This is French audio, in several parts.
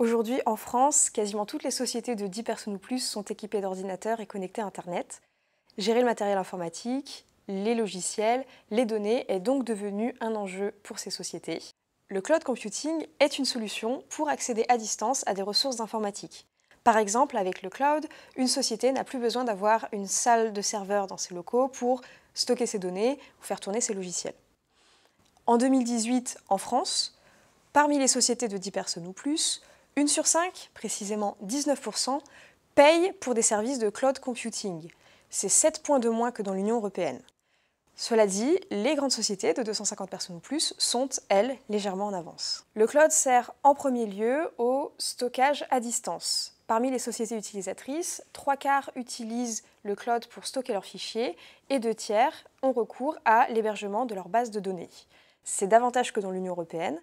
Aujourd'hui, en France, quasiment toutes les sociétés de 10 personnes ou plus sont équipées d'ordinateurs et connectées à Internet. Gérer le matériel informatique, les logiciels, les données est donc devenu un enjeu pour ces sociétés. Le cloud computing est une solution pour accéder à distance à des ressources informatiques. Par exemple, avec le cloud, une société n'a plus besoin d'avoir une salle de serveur dans ses locaux pour stocker ses données ou faire tourner ses logiciels. En 2018, en France, parmi les sociétés de 10 personnes ou plus, une sur cinq, précisément 19%, paye pour des services de cloud computing. C'est 7 points de moins que dans l'Union européenne. Cela dit, les grandes sociétés de 250 personnes ou plus sont, elles, légèrement en avance. Le cloud sert en premier lieu au stockage à distance. Parmi les sociétés utilisatrices, trois quarts utilisent le cloud pour stocker leurs fichiers et deux tiers ont recours à l'hébergement de leur base de données. C'est davantage que dans l'Union européenne,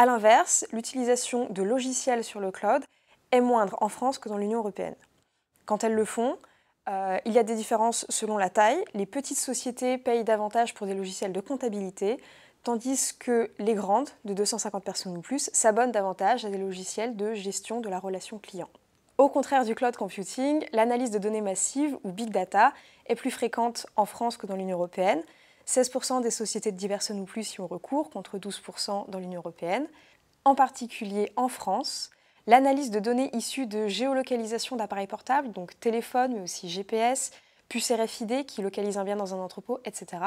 a l'inverse, l'utilisation de logiciels sur le cloud est moindre en France que dans l'Union européenne. Quand elles le font, euh, il y a des différences selon la taille. Les petites sociétés payent davantage pour des logiciels de comptabilité, tandis que les grandes, de 250 personnes ou plus, s'abonnent davantage à des logiciels de gestion de la relation client. Au contraire du cloud computing, l'analyse de données massives ou big data est plus fréquente en France que dans l'Union européenne, 16% des sociétés de diverses ou plus y ont recours, contre 12% dans l'Union européenne. En particulier en France, l'analyse de données issues de géolocalisation d'appareils portables, donc téléphone, mais aussi GPS, puces RFID qui localisent un bien dans un entrepôt, etc.,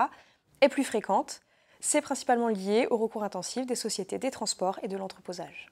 est plus fréquente. C'est principalement lié au recours intensif des sociétés des transports et de l'entreposage.